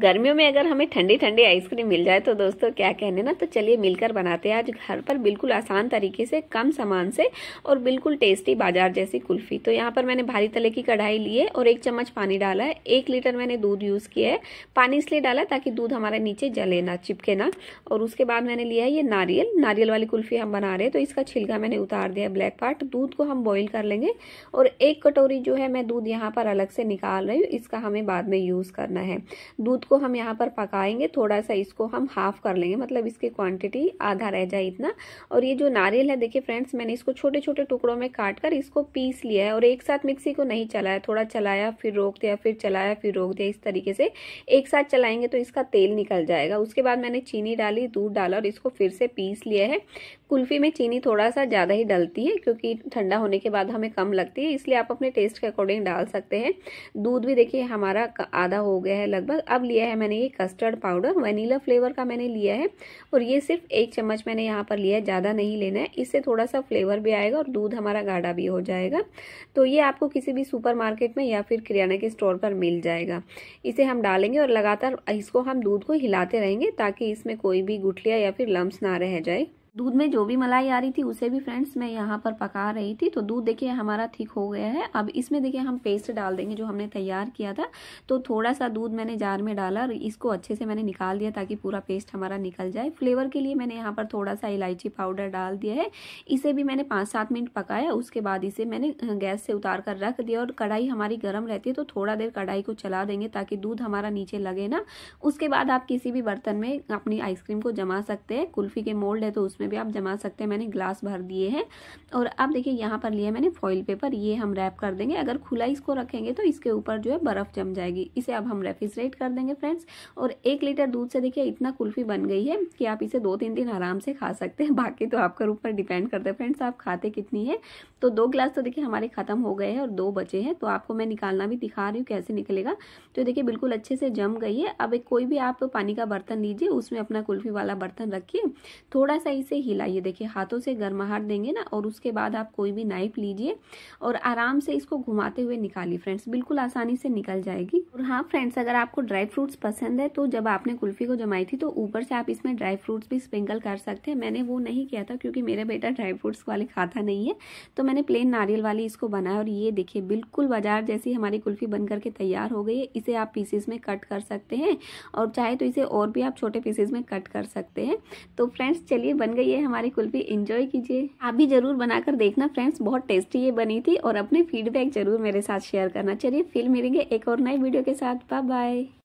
गर्मियों में अगर हमें ठंडी ठंडी आइसक्रीम मिल जाए तो दोस्तों क्या कहने ना तो चलिए मिलकर बनाते हैं आज घर पर बिल्कुल आसान तरीके से कम सामान से और बिल्कुल टेस्टी बाजार जैसी कुल्फ़ी तो यहाँ पर मैंने भारी तले की कढ़ाई ली है और एक चम्मच पानी डाला है एक लीटर मैंने दूध यूज़ किया है पानी इसलिए डाला ताकि दूध हमारे नीचे जले ना चिपके ना और उसके बाद मैंने लिया है ये नारियल नारियल वाली कुल्फ़ी हम बना रहे हैं तो इसका छिलका मैंने उतार दिया है ब्लैक पार्ट दूध को हम बॉइल कर लेंगे और एक कटोरी जो है मैं दूध यहाँ पर अलग से निकाल रही हूँ इसका हमें बाद में यूज़ करना है दूध दूध को हम यहाँ पर पकाएंगे थोड़ा सा इसको हम हाफ कर लेंगे मतलब इसकी क्वांटिटी आधा रह जाए इतना और ये जो नारियल है देखिए फ्रेंड्स मैंने इसको छोटे छोटे टुकड़ों में काट कर इसको पीस लिया है और एक साथ मिक्सी को नहीं चलाया थोड़ा चलाया फिर रोक दिया फिर चलाया फिर रोक दिया इस तरीके से एक साथ चलाएंगे तो इसका तेल निकल जाएगा उसके बाद मैंने चीनी डाली दूध डाला और इसको फिर से पीस लिया है कुल्फ़ी में चीनी थोड़ा सा ज़्यादा ही डलती है क्योंकि ठंडा होने के बाद हमें कम लगती है इसलिए आप अपने टेस्ट के अकॉर्डिंग डाल सकते हैं दूध भी देखिए हमारा आधा हो गया है लगभग अब लिया है मैंने ये कस्टर्ड पाउडर वनीला फ्लेवर का मैंने लिया है और ये सिर्फ एक चम्मच मैंने यहाँ पर लिया है ज़्यादा नहीं लेना है इससे थोड़ा सा फ्लेवर भी आएगा और दूध हमारा गाढ़ा भी हो जाएगा तो ये आपको किसी भी सुपर मार्केट में या फिर किराना के स्टोर पर मिल जाएगा इसे हम डालेंगे और लगातार इसको हम दूध को हिलाते रहेंगे ताकि इसमें कोई भी गुठलिया या फिर लम्ब ना रह जाए दूध में जो भी मलाई आ रही थी उसे भी फ्रेंड्स मैं यहाँ पर पका रही थी तो दूध देखिए हमारा ठीक हो गया है अब इसमें देखिए हम पेस्ट डाल देंगे जो हमने तैयार किया था तो थोड़ा सा दूध मैंने जार में डाला और इसको अच्छे से मैंने निकाल दिया ताकि पूरा पेस्ट हमारा निकल जाए फ्लेवर के लिए मैंने यहाँ पर थोड़ा सा इलायची पाउडर डाल दिया है इसे भी मैंने पाँच सात मिनट पकाया उसके बाद इसे मैंने गैस से उतार कर रख दिया और कढ़ाई हमारी गर्म रहती है तो थोड़ा देर कढ़ाई को चला देंगे ताकि दूध हमारा नीचे लगे ना उसके बाद आप किसी भी बर्तन में अपनी आइसक्रीम को जमा सकते हैं कुल्फी के मोल्ड है तो उसमें उसमें भी आप जमा सकते हैं मैंने ग्लास भर दिए हैं और अब देखिए यहाँ पर लिया मैंने फॉइल पेपर ये हम रैप कर देंगे अगर खुला इसको रखेंगे तो इसके ऊपर जो है बर्फ़ जम जाएगी इसे अब हम रेफ्रिजरेट कर देंगे फ्रेंड्स और एक लीटर दूध से देखिए इतना कुल्फ़ी बन गई है कि आप इसे दो तीन दिन आराम से खा सकते हैं बाकी तो आपके ऊपर डिपेंड करते हैं फ्रेंड्स आप खाते कितनी है तो दो ग्लास तो देखिए हमारे ख़त्म हो गए हैं और दो बचे हैं तो आपको मैं निकालना भी दिखा रही हूँ कैसे निकलेगा तो देखिए बिल्कुल अच्छे से जम गई है अब एक कोई भी आप पानी का बर्तन लीजिए उसमें अपना कुल्फ़ी वाला बर्तन रखिए थोड़ा सा इसे से हिलाइए देखिए हाथों से गर्माहट देंगे ना और उसके बाद आप कोई भी नाइफ लीजिए और आराम से इसको घुमाते हुए निकालिए फ्रेंड्स बिल्कुल आसानी से निकल जाएगी और हाँ फ्रेंड्स अगर आपको ड्राई फ्रूट्स पसंद है तो जब आपने कुल्फी को जमाई थी तो ऊपर से आप इसमें ड्राई फ्रूट्स भी स्प्रिंकल कर सकते हैं मैंने वो नहीं किया था क्योंकि मेरा बेटा ड्राई फ्रूट्स वाले खाता नहीं है तो मैंने प्लेन नारियल वाली इसको बनाया और ये देखिए बिल्कुल बाजार जैसी हमारी कुल्फी बन करके तैयार हो गई है इसे आप पीसेस में कट कर सकते हैं और चाहे तो इसे और भी आप छोटे पीसेस में कट कर सकते हैं तो फ्रेंड्स चलिए बन गई रहिए हमारी कुल्फी इंजॉय कीजिए आप भी जरूर बनाकर देखना फ्रेंड्स बहुत टेस्टी ये बनी थी और अपने फीडबैक जरूर मेरे साथ शेयर करना चलिए फिर मिलेंगे एक और नए वीडियो के साथ बाय बाय